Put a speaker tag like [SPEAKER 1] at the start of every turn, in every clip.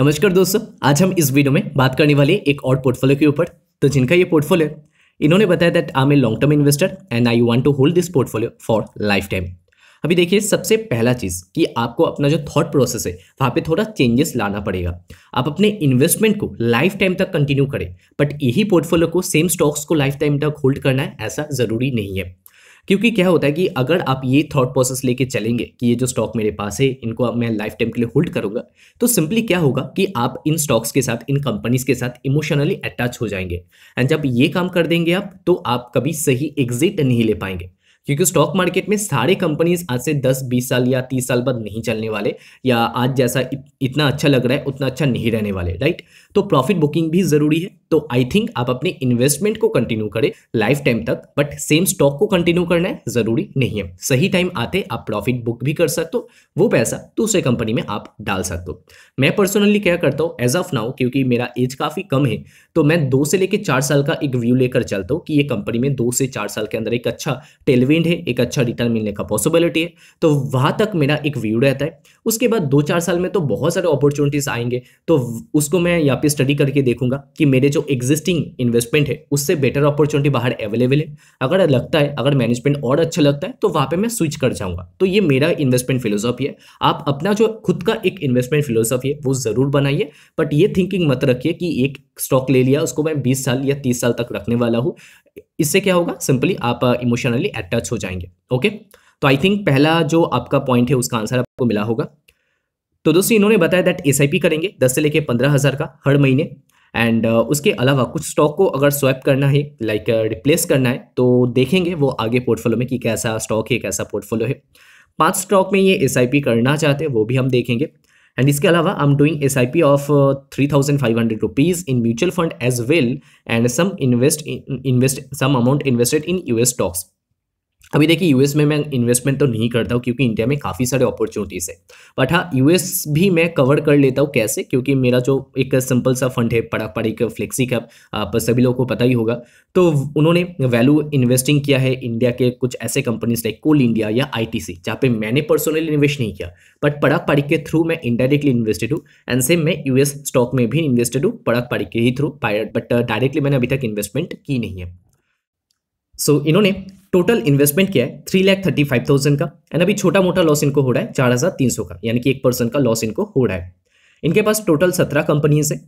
[SPEAKER 1] नमस्कार दोस्तों आज हम इस वीडियो में बात करने वाले एक और पोर्टफोलियो के ऊपर तो जिनका ये पोर्टफोलियो इन्होंने बताया that I am a long term investor and I want to hold this portfolio for lifetime अभी देखिए सबसे पहला चीज़ कि आपको अपना जो थॉट प्रोसेस है वहाँ पे थोड़ा चेंजेस लाना पड़ेगा आप अपने इन्वेस्टमेंट को लाइफ टाइम तक कंटिन्यू करें बट यही पोर्टफोलियो को सेम स्टॉक्स को लाइफ टाइम तक होल्ड करना है ऐसा ज़रूरी नहीं है क्योंकि क्या होता है कि अगर आप ये थॉट प्रोसेस लेके चलेंगे कि ये जो स्टॉक मेरे पास है इनको अब मैं लाइफ टाइम के लिए होल्ड करूंगा तो सिंपली क्या होगा कि आप इन स्टॉक्स के साथ इन कंपनीज के साथ इमोशनली अटैच हो जाएंगे एंड जब ये काम कर देंगे आप तो आप कभी सही एग्जिट नहीं ले पाएंगे क्योंकि स्टॉक मार्केट में सारे कंपनीज आज से 10, 20 साल या 30 साल बाद नहीं चलने वाले या आज जैसा इतना अच्छा लग रहा है उतना अच्छा नहीं रहने वाले राइट तो प्रॉफिट बुकिंग भी जरूरी है तो आई थिंक आप अपने इन्वेस्टमेंट को कंटिन्यू करें लाइफ टाइम तक बट सेम स्टॉक को कंटिन्यू करना है जरूरी नहीं है सही टाइम आते आप प्रॉफिट बुक भी कर सकते हो वो पैसा दूसरे कंपनी में आप डाल सकते हो मैं पर्सनली क्या करता हूँ एज ऑफ नाउ क्योंकि मेरा एज काफ़ी कम है तो मैं दो से लेकर चार साल का एक व्यू लेकर चलता हूँ कि ये कंपनी में दो से चार साल के अंदर एक अच्छा टेलविंड है एक अच्छा रिटर्न मिलने का पॉसिबिलिटी है तो वहां तक मेरा एक व्यू रहता है उसके बाद दो चार साल में तो बहुत सारे अपॉर्चुनिटीज़ आएंगे तो उसको मैं या पे स्टडी करके देखूंगा कि मेरे जो एग्जिस्टिंग इन्वेस्टमेंट है उससे बेटर अपॉर्चुनिटी बाहर अवेलेबल है अगर लगता है अगर मैनेजमेंट और अच्छा लगता है तो वहां पे मैं स्विच कर जाऊंगा तो ये मेरा इन्वेस्टमेंट फिलोसॉफी है आप अपना जो खुद का एक इन्वेस्टमेंट फिलोसॉफी है वो ज़रूर बनाइए बट ये थिंकिंग मत रखिए कि एक स्टॉक ले लिया उसको मैं बीस साल या तीस साल तक रखने वाला हूँ इससे क्या होगा सिंपली आप इमोशनली uh, अटैच हो जाएंगे ओके तो आई थिंक पहला जो आपका पॉइंट है उसका आंसर आपको मिला होगा तो दोस्तों इन्होंने बताया दैट एस करेंगे दस से लेके पंद्रह हज़ार का हर महीने एंड uh, उसके अलावा कुछ स्टॉक को अगर स्वैप करना है लाइक like, रिप्लेस uh, करना है तो देखेंगे वो आगे पोर्टफोलियो में कि कैसा स्टॉक है कैसा पोर्टफोलियो है पांच स्टॉक में ये एस करना चाहते हैं वो भी हम देखेंगे एंड इसके अलावा I am doing S I P of three thousand five hundred rupees in mutual fund as well and some invest invest some amount invested in U S stocks अभी देखिए यूएस में मैं इन्वेस्टमेंट तो नहीं करता हूँ क्योंकि इंडिया में काफ़ी सारे अपॉर्चुनिटीज़ है बट हाँ यूएस भी मैं कवर कर लेता हूँ कैसे क्योंकि मेरा जो एक सिंपल सा फंड है पड़ा पड़ी का फ्लेक्सी का आप सभी लोगों को पता ही होगा तो उन्होंने वैल्यू इन्वेस्टिंग किया है इंडिया के कुछ ऐसे कंपनीज लाइक कोल इंडिया या आई टी जहाँ मैंने पर्सनली इन्वेस्ट नहीं किया बट पड़क पड़ी के थ्रू मैं इंडायरेक्टली इन्वेस्टेड हूँ एंड सेम मैं यूएस स्टॉक में भी इन्वेस्टेड हूँ पड़क पड़ी के ही थ्रू बट डायरेक्टली मैंने अभी तक इन्वेस्टमेंट की नहीं है सो so, इन्होंने टोटल इन्वेस्टमेंट किया है three lakh thirty five thousand का एंड अभी छोटा मोटा लॉस इनको हो रहा है चार हज़ार तीन सौ का यानी कि एक परसेंट का लॉस इनको हो रहा है इनके पास टोटल सत्रह कंपनीज है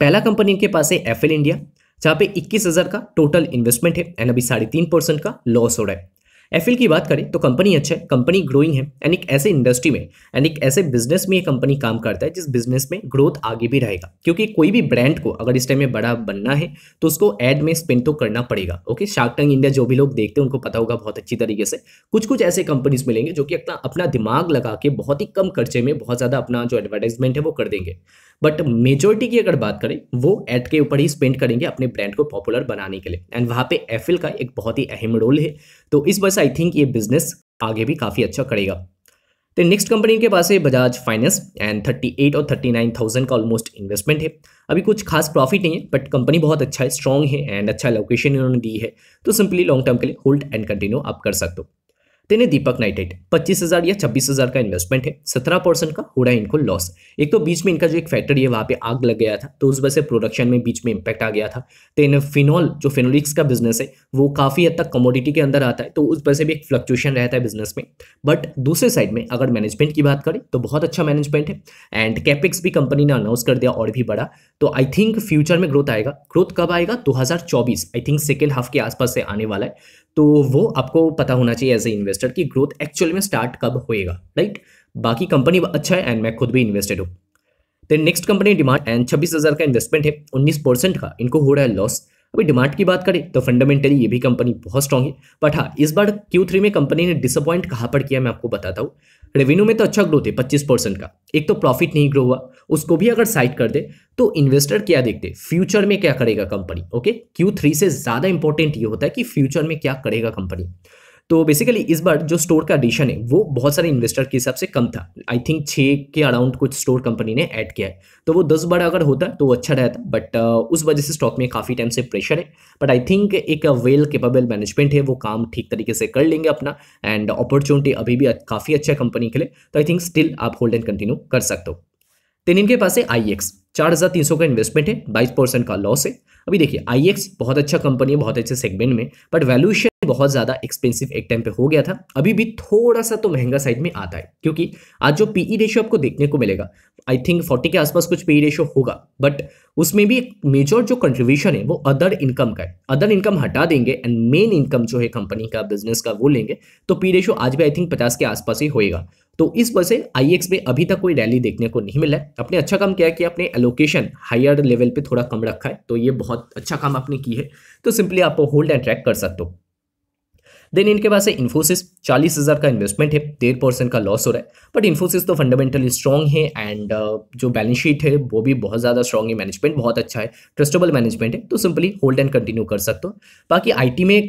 [SPEAKER 1] पहला कंपनी इनके पास है एफ इंडिया जहाँ पे इक्कीस हज़ार का टोटल इन्वेस्टमेंट है एंड अभी साढ़े तीन परसेंट का लॉस हो रहा है एफ की बात करें तो कंपनी अच्छा है कंपनी ग्रोइंग है एंड एक ऐसे इंडस्ट्री में एंड एक ऐसे बिजनेस में ये कंपनी काम करता है जिस बिजनेस में ग्रोथ आगे भी रहेगा क्योंकि कोई भी ब्रांड को अगर इस टाइम में बड़ा बनना है तो उसको एड में स्पेंड तो करना पड़ेगा ओके शार्क टंग इंडिया जो भी लोग देखते हैं उनको पता होगा बहुत अच्छी तरीके से कुछ कुछ ऐसे कंपनीज मिलेंगे जो कि अपना अपना दिमाग लगा के बहुत ही कम खर्चे में बहुत ज़्यादा अपना जो एडवर्टाइजमेंट है वो कर देंगे बट मेजोरिटी की अगर बात करें वो एड के ऊपर ही स्पेंड करेंगे अपने ब्रांड को पॉपुलर बनाने के लिए एंड वहाँ पे एफ का एक बहुत ही अहम रोल है तो इस वजह आई थिंक ये बिजनेस आगे भी काफ़ी अच्छा करेगा तो नेक्स्ट कंपनी के पास है Bajaj Finance and thirty eight और थर्टी नाइन थाउजेंड का ऑलमोस्ट इन्वेस्टमेंट है अभी कुछ खास प्रॉफिट नहीं है बट कंपनी बहुत अच्छा है स्ट्रॉन्ग है एंड अच्छा लोकेशन इन्होंने दी है तो सिंपली लॉन्ग टर्म के लिए होल्ड एंड कंटिन्यू आप कर सकते हो तेने दीपक नाइटेट पच्चीस हजार या छब्बीस हजार का इन्वेस्टमेंट है सत्रह परसेंट का हो रहा है इनको लॉस एक तो बीच में इनका जो एक फैक्ट्री है वहां पे आग लग गया था तो उस वजह से प्रोडक्शन में बीच में इंपैक्ट आ गया था तेन फिनॉल जो फिनोलिक्स का बिजनेस है वो काफ़ी हद तक कमोडिटी के अंदर आता है तो उस वजह से भी एक फ्लक्चुएशन रहता है बिजनेस में बट दूसरे साइड में अगर मैनेजमेंट की बात करें तो बहुत अच्छा मैनेजमेंट है एंड कैपिक्स भी कंपनी ने अनाउंस कर दिया और भी बड़ा तो आई थिंक फ्यूचर में ग्रोथ आएगा ग्रोथ कब आएगा दो आई थिंक सेकेंड हाफ के आसपास से आने वाला है तो वो आपको पता होना चाहिए एज ए इन्वेस्टर इन्वेस्टर की ग्रोथ एक्चुअल में स्टार्ट कब होएगा राइट बाकी कंपनी अच्छा है एंड मैं खुद भी इन्वेस्टेड हूँ then next company demand and छब्बीस हज़ार का इन्वेस्टमेंट है उन्नीस परसेंट का इनको हो रहा है लॉस अभी डिमांड की बात करें तो फंडामेंटली ये भी कंपनी बहुत स्ट्रॉन्ग है बट हाँ इस बार क्यू थ्री में कंपनी ने डिसअपॉइंट कहाँ पर किया मैं आपको बताता हूँ रेवेन्यू में तो अच्छा ग्रोथ है पच्चीस परसेंट का एक तो प्रॉफिट नहीं ग्रो हुआ उसको भी अगर साइड कर दे तो इन्वेस्टर क्या देखते फ्यूचर में क्या करेगा कंपनी ओके क्यू थ्री से ज़्यादा इंपॉर्टेंट ये होता है कि फ्यूचर में क्या करेगा कंपनी तो बेसिकली इस बार जो स्टोर का एडिशन है वो बहुत सारे इन्वेस्टर के हिसाब से कम था आई थिंक छः के अराउंड कुछ स्टोर कंपनी ने ऐड किया है तो वो दस बार अगर होता तो अच्छा रहता बट uh, उस वजह से स्टॉक में काफ़ी टाइम से प्रेशर है बट आई थिंक एक वेल केपेबल मैनेजमेंट है वो काम ठीक तरीके से कर लेंगे अपना एंड अपॉर्चुनिटी अभी भी काफ़ी अच्छा कंपनी के लिए तो आई थिंक स्टिल आप होल्ड एंड कंटिन्यू कर सकते हो देन इनके पास है आई एक्स चार हज़ार तीन सौ का इन्वेस्टमेंट है बाईस परसेंट का लॉस है अभी देखिए आई एक्स बहुत अच्छा कंपनी है बहुत अच्छे सेगमेंट में बट वैल्यूएशन बहुत ज़्यादा एक्सपेंसिव एक टाइम पे हो गया था अभी भी थोड़ा सा तो महंगा साइड में आता है क्योंकि आज जो पीई रेशो e आपको देखने को मिलेगा आई थिंक फोर्टी के आसपास कुछ पीई रेशो e होगा बट उसमें भी मेजर जो कंट्रीब्यूशन है वो अदर इनकम का है अदर इनकम हटा देंगे एंड मेन इनकम जो है कंपनी का बिजनेस का वो लेंगे तो पी रेशो e आज भी आई थिंक पचास के आसपास ही होएगा तो इस वजह से आई में अभी तक कोई रैली देखने को नहीं मिला है अपने अच्छा काम क्या है कि अपने एलोकेशन हायर लेवल पे थोड़ा कम रखा है तो ये बहुत अच्छा काम आपने की है तो सिंपली आप होल्ड एंड ट्रैक कर सकते हो देन इनके पास है इन्फोसिस चालीस हज़ार का इन्वेस्टमेंट है तेरह परसेंट का लॉस हो रहा है बट इन्फोसिस तो फंडामेंटली स्ट्रॉन्ग है एंड uh, जो बैलेंस शीट है वो भी बहुत ज़्यादा स्ट्रॉन्ग है मैनेजमेंट बहुत अच्छा है ट्रस्टेबल मैनेजमेंट है तो सिंपली होल्ड एंड कंटिन्यू कर सकते हो बाकी आई में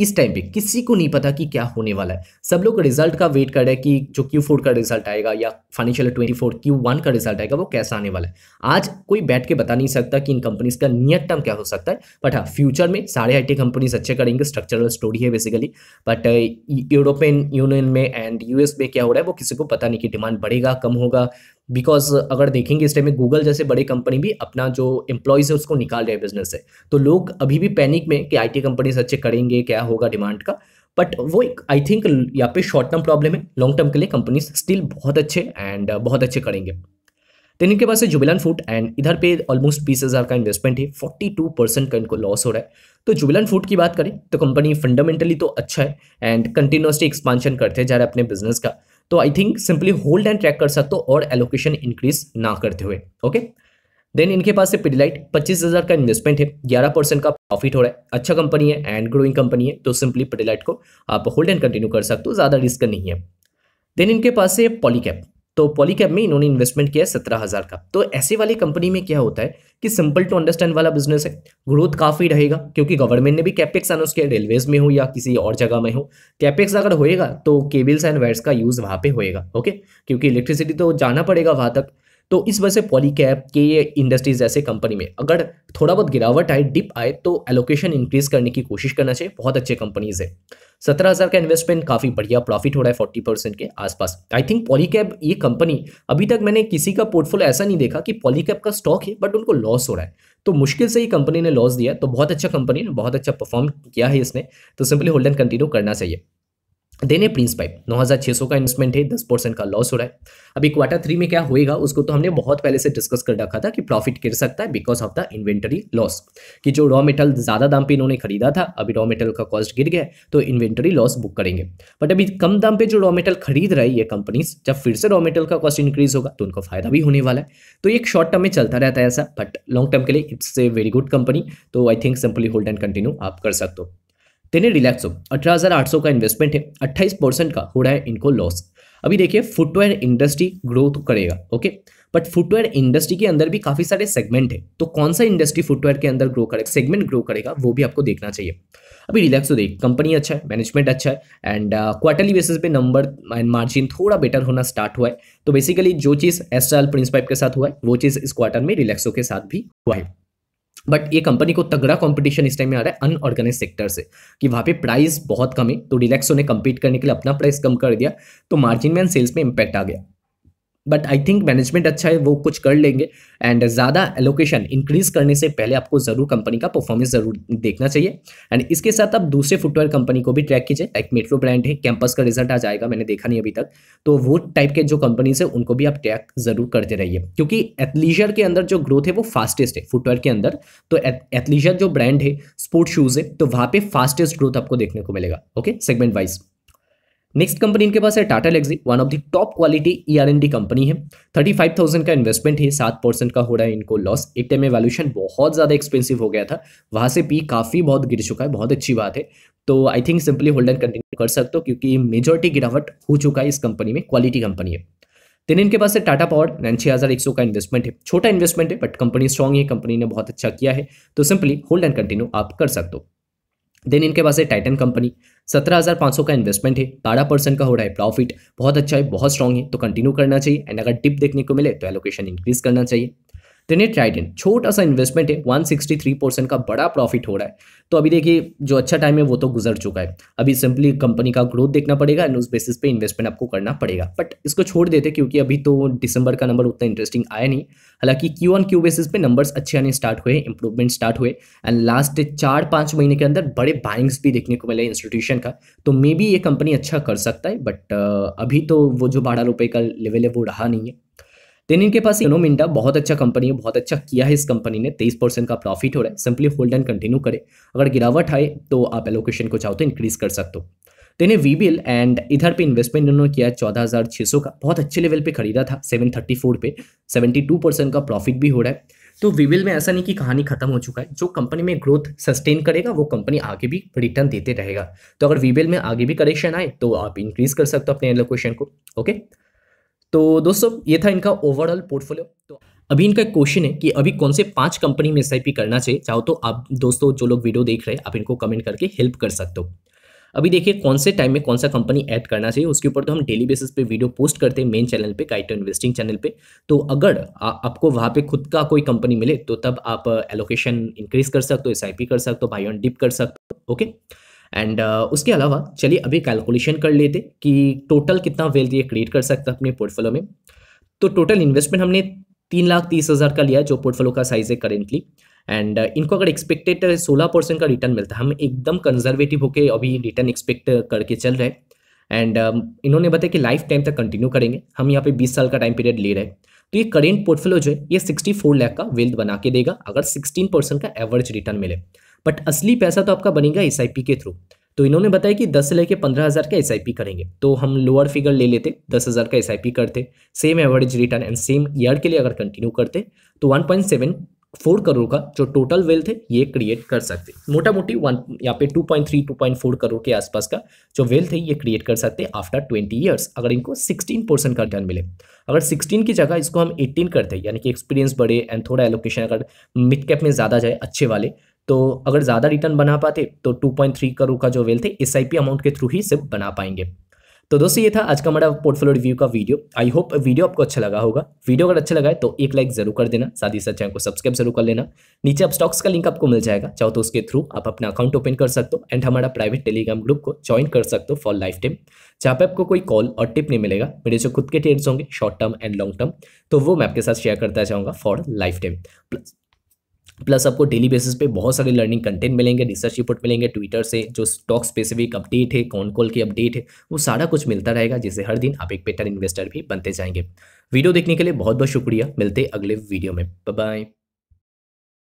[SPEAKER 1] इस टाइम पे किसी को नहीं पता कि क्या होने वाला है सब लोग रिजल्ट का वेट कर रहे हैं कि जो क्यू फोर का रिजल्ट आएगा या financial twenty four Q one का रिजल्ट आएगा वो कैसा आने वाला है आज कोई बैठ के बता नहीं सकता कि इन कंपनीज का नियर टर्म क्या हो सकता है बट हाँ फ्यूचर में सारे आई कंपनीज अच्छे करेंगे स्ट्रक्चरल स्टोरी है बेसिकली बट यूरोपियन यूनियन में एंड यूएस में क्या हो रहा है वो किसी को पता नहीं कि डिमांड बढ़ेगा कम होगा बिकॉज अगर देखेंगे इस टाइम में गूगल जैसे बड़े कंपनी भी अपना जो एम्प्लॉयज़ है उसको निकाल रहे हैं बिजनेस से तो लोग अभी भी पैनिक में कि आईटी कंपनीज अच्छे करेंगे क्या होगा डिमांड का बट वो एक आई थिंक यहाँ पे शॉर्ट टर्म प्रॉब्लम है लॉन्ग टर्म के लिए कंपनीज स्टिल बहुत अच्छे एंड बहुत अच्छे करेंगे देन इनके पास है जुबिलान फूड एंड इधर पे ऑलमोस्ट बीस हज़ार का इन्वेस्टमेंट है फोर्टी टू परसेंट का इनको लॉस हो रहा है तो जुबिलान फूड की बात करें तो कंपनी फंडामेंटली तो अच्छा है एंड कंटिन्यूसली एक्सपांशन करते जा रहे हैं अपने बिजनेस का तो I think simply hold and track कर सकते हो और एलोकेशन इंक्रीज ना करते हुए ओके देन इनके पास से पिडिलाइट पच्चीस हज़ार का इन्वेस्टमेंट है ग्यारह परसेंट का प्रॉफिट हो रहा है अच्छा कंपनी है एंड ग्रोइंग कंपनी है तो सिंपली पिडिलाइट को आप होल्ड एंड कंटिन्यू कर सकते हो ज़्यादा रिस्क नहीं है देन इनके पास से पॉलीकैप तो पॉलीकैप में इन्होंने इन्वेस्टमेंट किया है सत्रह हज़ार का तो ऐसे वाली कंपनी में क्या होता है कि सिंपल टू अंडरस्टैंड वाला बिजनेस है ग्रोथ काफ़ी रहेगा क्योंकि गवर्नमेंट ने भी कैपेक्स अनाउंस किया रेलवेज में हो या किसी और जगह में हो कैपेक्स अगर होएगा तो केबल्स एंड वायर्स का यूज़ वहाँ पर होएगा ओके क्योंकि इलेक्ट्रिसिटी तो जाना पड़ेगा वहाँ तक तो इस वजह से पॉलीकैप के ये इंडस्ट्रीज जैसे कंपनी में अगर थोड़ा बहुत गिरावट आए डिप आए तो एलोकेशन इंक्रीज करने की कोशिश करना चाहिए बहुत अच्छे कंपनीज है सत्रह हज़ार का इन्वेस्टमेंट काफ़ी बढ़िया प्रॉफिट हो रहा है फोर्टी परसेंट के आसपास आई थिंक कैप ये कंपनी अभी तक मैंने किसी का पोर्टफोलियो ऐसा नहीं देखा कि कैप का स्टॉक है बट उनको लॉस हो रहा है तो मुश्किल से ही कंपनी ने लॉस दिया तो बहुत अच्छा कंपनी ने बहुत अच्छा परफॉर्म किया है इसने तो सिंपली होल्ड एंड कंटिन्यू करना चाहिए देने प्रिंस पाइप सौ का इन्वेस्टमेंट है दस परसेंट का लॉस हो रहा है अभी क्वार्टर थ्री में क्या होएगा उसको तो हमने बहुत पहले से डिस्कस कर रखा था कि प्रॉफिट गिर सकता है because of the inventory loss कि जो रॉ मेटल ज़्यादा दाम पे इन्होंने खरीदा था अभी रॉ मेटल का कॉस्ट गिर गया तो इन्वेंटरी लॉस बुक करेंगे बट अभी कम दाम पर जो रॉ मेटल खरीद रहे है कंपनीज जब फिर से रॉ मेटल का कॉस्ट इंक्रीज होगा तो उनको फायदा भी होने वाला है तो एक शॉर्ट टर्म में चलता रहता है ऐसा बट लॉन्ग टर्म के लिए it's a very good company तो I think simply hold and continue आप कर सकते हो तेने रिलैक्स हो अठारह का इन्वेस्टमेंट है अट्ठाईस परसेंट का हो रहा है इनको लॉस अभी देखिए फुटवेयर इंडस्ट्री ग्रो तो करेगा ओके बट फुटवेयर इंडस्ट्री के अंदर भी काफ़ी सारे सेगमेंट है तो कौन सा इंडस्ट्री फुटवेयर के अंदर ग्रो करेगा सेगमेंट ग्रो करेगा वो भी आपको देखना चाहिए अभी रिलैक्स तो देखिए कंपनी अच्छा है मैनेजमेंट अच्छा है एंड क्वार्टरली बेसिस पे नंबर एंड मार्जिन थोड़ा बेटर होना स्टार्ट हुआ है तो बेसिकली जो चीज़ एस्ट्रल प्रिंस पाइप के साथ हुआ है वो चीज़ इस क्वार्टर में रिलैक्सो के साथ भी हुआ है बट ये कंपनी को तगड़ा कंपटीशन इस टाइम में आ रहा है अनऑर्गेनाइज सेक्टर से कि वहाँ पे प्राइस बहुत कम है तो रिलैक्सो ने कम्पीट करने के लिए अपना प्राइस कम कर दिया तो मार्जिन में एंड सेल्स में इम्पैक्ट आ गया बट आई थिंक मैनेजमेंट अच्छा है वो कुछ कर लेंगे एंड ज़्यादा एलोकेशन इंक्रीज करने से पहले आपको ज़रूर कंपनी का परफॉर्मेंस ज़रूर देखना चाहिए एंड इसके साथ आप दूसरे फुटवेयर कंपनी को भी ट्रैक कीजिए लाइक मेट्रो ब्रांड है कैंपस का रिजल्ट आ जाएगा मैंने देखा नहीं अभी तक तो वो टाइप के जो कंपनीज है उनको भी आप ट्रैक ज़रूर करते रहिए क्योंकि एथलीजर के अंदर जो ग्रोथ है वो फास्टेस्ट है फुटवेयर के अंदर तो एथलीजर जो ब्रांड है स्पोर्ट्स शूज़ है तो वहाँ पर फास्टेस्ट ग्रोथ आपको देखने को मिलेगा okay segment wise next company इनके पास है Tata Elxsi one of the top quality E R D company है थर्टी फाइव थाउजेंड का इन्वेस्टमेंट है सात परसेंट का हो रहा है इनको लॉस एक टाइम में वैल्यूशन बहुत ज़्यादा एक्सपेंसिव हो गया था वहाँ से पी काफ़ी बहुत गिर चुका है बहुत अच्छी बात है तो I think simply hold and continue कर सकते हो क्योंकि मेजोरिटी गिरावट हो चुका है इस कंपनी में क्वालिटी कंपनी है देन इनके पास है टाटा पावर नाइन छः हज़ार एक सौ का इन्वेस्टमेंट है छोटा इन्वेस्टमेंट है बट कंपनी स्ट्रॉन्ग है कंपनी ने बहुत अच्छा किया है तो सिंपली होल्ड एंड कंटिन्यू आप कर सकते हो देन इनके पास है टाइटन कंपनी सत्रह हज़ार पाँच सौ का इन्वेस्टमेंट है बारह परसेंट का हो रहा है प्रॉफिट बहुत अच्छा है बहुत स्ट्रॉन्ग है तो कंटिन्यू करना चाहिए एंड अगर टिप देखने को मिले तो एलोकेशन इंक्रीज करना चाहिए राइट इन छोटा सा इन्वेस्टमेंट है वन थ्री परसेंट का बड़ा प्रॉफिट हो रहा है तो अभी देखिए जो अच्छा टाइम है वो तो गुजर चुका है अभी सिंपली कंपनी का ग्रोथ देखना पड़ेगा एंड उस बेसिस पे इन्वेस्टमेंट आपको करना पड़ेगा बट इसको छोड़ देते क्योंकि अभी तो दिसंबर का नंबर उतना इंटरेस्टिंग आया नहीं हालांकि क्यू ऑन क्यू बेसिस पे नंबर्स अच्छे आने स्टार्ट हुए इंप्रूवमेंट स्टार्ट हुए एंड लास्ट चार पाँच महीने के अंदर बड़े बाइंग्स भी देखने को मिले इंस्टीट्यूशन का तो मे बी ये कंपनी अच्छा कर सकता है बट अभी तो वो जो बारह रुपये का लेवल है वो रहा नहीं है देन इनके पास इनोमिंडा बहुत अच्छा कंपनी है बहुत अच्छा किया है इस कंपनी ने तेईस परसेंट का प्रॉफिट हो रहा है सिंपली होल्ड एंड कंटिन्यू करें अगर गिरावट आए तो आप एलोकेशन को चाहो तो इंक्रीज कर सकते हो देने है एंड इधर पे इन्वेस्टमेंट इन्होंने किया चौदह हज़ार छह सौ का बहुत अच्छे लेवल पे खरीदा था सेवन थर्टी फोर पे सेवेंटी टू परसेंट का प्रॉफिट भी हो रहा है तो विविल में ऐसा नहीं कि कहानी खत्म हो चुका है जो कंपनी में ग्रोथ सस्टेन करेगा वो कंपनी आगे भी रिटर्न देते रहेगा तो अगर विविल में आगे भी करेक्शन आए तो आप इंक्रीज कर सकते हो अपने एलोकेशन को ओके तो दोस्तों ये था इनका ओवरऑल पोर्टफोलियो तो अभी इनका क्वेश्चन है कि अभी कौन से पांच कंपनी में एस करना चाहिए चाहो तो आप दोस्तों जो लोग वीडियो देख रहे हैं आप इनको कमेंट करके हेल्प कर सकते हो अभी देखिए कौन से टाइम में कौन सा कंपनी ऐड करना चाहिए उसके ऊपर तो हम डेली बेसिस पे वीडियो पोस्ट करते हैं मेन चैनल पे काइटो इन्वेस्टिंग चैनल पे तो अगर आ, आपको वहाँ पे खुद का कोई कंपनी मिले तो तब आप एलोकेशन इंक्रीज कर सकते हो एस कर सकते हो बाई ऑन डिप कर सकते हो ओके एंड uh, उसके अलावा चलिए अभी कैलकुलेशन कर लेते कि टोटल कितना वेल्थ ये क्रिएट कर सकता है अपने पोर्टफोलियो में तो टोटल इन्वेस्टमेंट हमने तीन लाख तीस हज़ार का लिया जो पोर्टफोलियो का साइज़ है करेंटली एंड uh, इनको अगर एक्सपेक्टेड सोलह परसेंट का रिटर्न मिलता है हम एकदम कंजर्वेटिव होकर अभी रिटर्न एक्सपेक्ट करके चल रहे हैं एंड uh, um, इन्होंने बताया कि लाइफ टाइम तक कंटिन्यू करेंगे हम यहाँ पे बीस साल का टाइम पीरियड ले रहे हैं तो ये करेंट पोर्टफोलियो जो है ये फोर लैख का वेल्थ बना के देगा अगर सिक्सटीन परसेंट का एवरेज रिटर्न मिले बट असली पैसा तो आपका बनेगा एस के थ्रू तो इन्होंने बताया कि दस से लेके पंद्रह हज़ार का एस करेंगे तो हम लोअर फिगर ले लेते दस हज़ार का एस करते same average return and same year के लिए अगर कंटिन्यू करते तो one point seven four crore का जो टोटल वेल्थ है ये क्रिएट कर सकते मोटा मोटी वन यहाँ पे two point three two point four crore के आसपास का जो वेल्थ है ये क्रिएट कर सकते आफ्टर ट्वेंटी ईयर्स अगर इनको सिक्सटीन परसेंट का रिटर्न मिले अगर सिक्सटीन की जगह इसको हम एट्टीन करते यानी कि एक्सपीरियंस बढ़े एंड थोड़ा एलोकेशन अगर मिड कैप में ज़्यादा जाए अच्छे वाले तो अगर ज़्यादा रिटर्न बना पाते तो 2.3 करोड़ का जो वेल्थ है एस अमाउंट के थ्रू ही सिर्फ बना पाएंगे तो दोस्तों ये था आज का हमारा पोर्टफोलियो रिव्यू का वीडियो आई होप वीडियो आपको अच्छा लगा होगा वीडियो अगर अच्छा लगा है तो एक लाइक जरूर कर देना साथ ही साथ चैनल को सब्सक्राइब जरूर कर लेना नीचे आप स्टॉक्स का लिंक आपको मिल जाएगा चाहो तो उसके थ्रू आप अपना अकाउंट ओपन कर सकते हो एंड हमारा प्राइवेट टेलीग्राम ग्रुप को ज्वाइन कर सकते हो फॉर लाइफ टाइम जहाँ पे आपको कोई कॉल और टिप नहीं मिलेगा मेरे जो खुद के ट्रेड्स होंगे short term and long term तो वो मैं आपके साथ शेयर करता चाहूंगा for lifetime plus plus आपको डेली बेसिस पे बहुत सारे लर्निंग कंटेंट मिलेंगे रिसर्च रिपोर्ट मिलेंगे ट्विटर से जो स्टॉक स्पेसिफिक अपडेट है कौन कॉल की अपडेट है वो सारा कुछ मिलता रहेगा जिससे हर दिन आप एक बेटर इन्वेस्टर भी बनते जाएंगे वीडियो देखने के लिए बहुत बहुत शुक्रिया मिलते अगले वीडियो में बाय